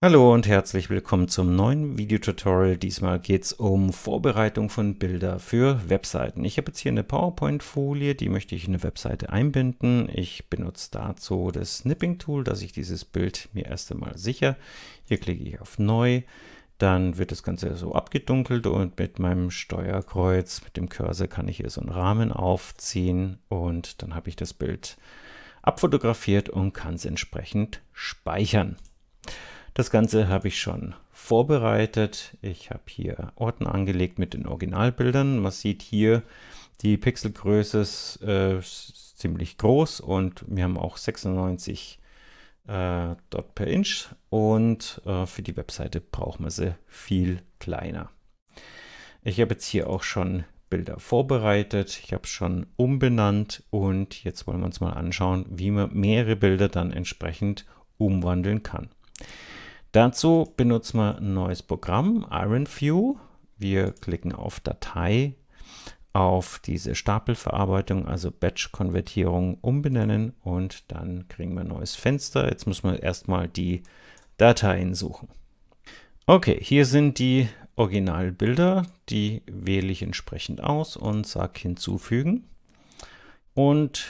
Hallo und herzlich willkommen zum neuen Videotutorial. Diesmal geht es um Vorbereitung von Bilder für Webseiten. Ich habe jetzt hier eine PowerPoint-Folie, die möchte ich in eine Webseite einbinden. Ich benutze dazu das Snipping-Tool, dass ich dieses Bild mir erst einmal sichere. Hier klicke ich auf Neu. Dann wird das Ganze so abgedunkelt und mit meinem Steuerkreuz, mit dem Cursor kann ich hier so einen Rahmen aufziehen und dann habe ich das Bild abfotografiert und kann es entsprechend speichern. Das Ganze habe ich schon vorbereitet. Ich habe hier Orten angelegt mit den Originalbildern. Man sieht hier, die Pixelgröße ist äh, ziemlich groß und wir haben auch 96 äh, Dot per Inch und äh, für die Webseite brauchen wir sie viel kleiner. Ich habe jetzt hier auch schon Bilder vorbereitet, ich habe es schon umbenannt und jetzt wollen wir uns mal anschauen, wie man mehrere Bilder dann entsprechend umwandeln kann. Dazu benutzen wir ein neues Programm, IronView. Wir klicken auf Datei, auf diese Stapelverarbeitung, also Batch-Konvertierung umbenennen und dann kriegen wir ein neues Fenster. Jetzt müssen wir erstmal die Dateien suchen. Okay, hier sind die Originalbilder, die wähle ich entsprechend aus und sage hinzufügen. Und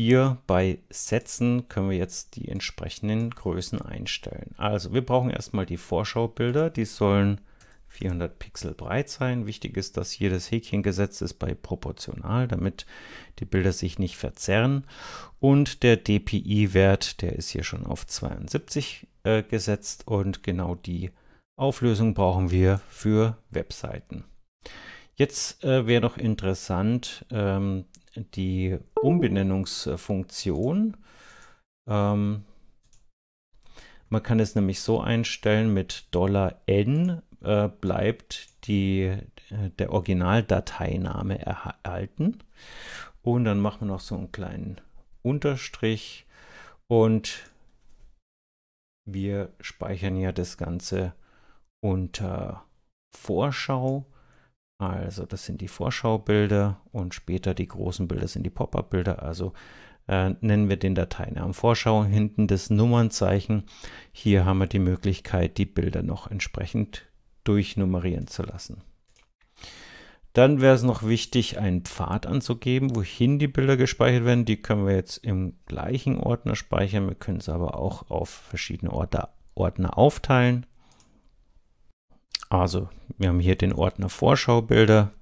hier bei Sätzen können wir jetzt die entsprechenden Größen einstellen. Also wir brauchen erstmal die Vorschaubilder, die sollen 400 Pixel breit sein. Wichtig ist, dass hier das Häkchen gesetzt ist bei proportional, damit die Bilder sich nicht verzerren. Und der DPI-Wert, der ist hier schon auf 72 äh, gesetzt und genau die Auflösung brauchen wir für Webseiten. Jetzt äh, wäre noch interessant, ähm, die Umbenennungsfunktion. Ähm, man kann es nämlich so einstellen, mit $n äh, bleibt die, äh, der Originaldateiname erhalten. Und dann machen wir noch so einen kleinen Unterstrich und wir speichern ja das Ganze unter Vorschau. Also das sind die Vorschaubilder und später die großen Bilder sind die Pop-up-Bilder. Also äh, nennen wir den Dateinamen Vorschau, hinten das Nummernzeichen. Hier haben wir die Möglichkeit, die Bilder noch entsprechend durchnummerieren zu lassen. Dann wäre es noch wichtig, einen Pfad anzugeben, wohin die Bilder gespeichert werden. Die können wir jetzt im gleichen Ordner speichern. Wir können es aber auch auf verschiedene Ordner aufteilen also, wir haben hier den Ordner Vorschaubilder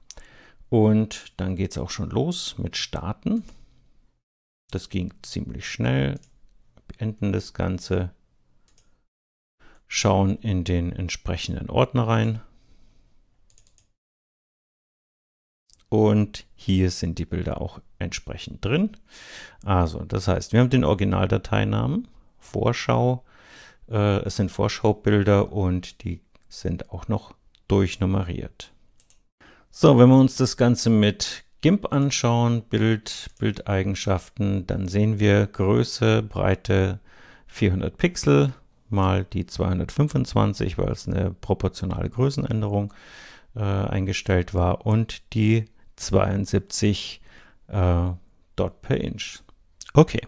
und dann geht es auch schon los mit Starten. Das ging ziemlich schnell. Beenden das Ganze. Schauen in den entsprechenden Ordner rein. Und hier sind die Bilder auch entsprechend drin. Also, das heißt, wir haben den Originaldateinamen, Vorschau, äh, es sind Vorschaubilder und die sind auch noch durchnummeriert. So, wenn wir uns das Ganze mit GIMP anschauen, Bild, Bildeigenschaften, dann sehen wir Größe, Breite 400 Pixel mal die 225, weil es eine proportionale Größenänderung äh, eingestellt war und die 72 äh, Dot per Inch. Okay.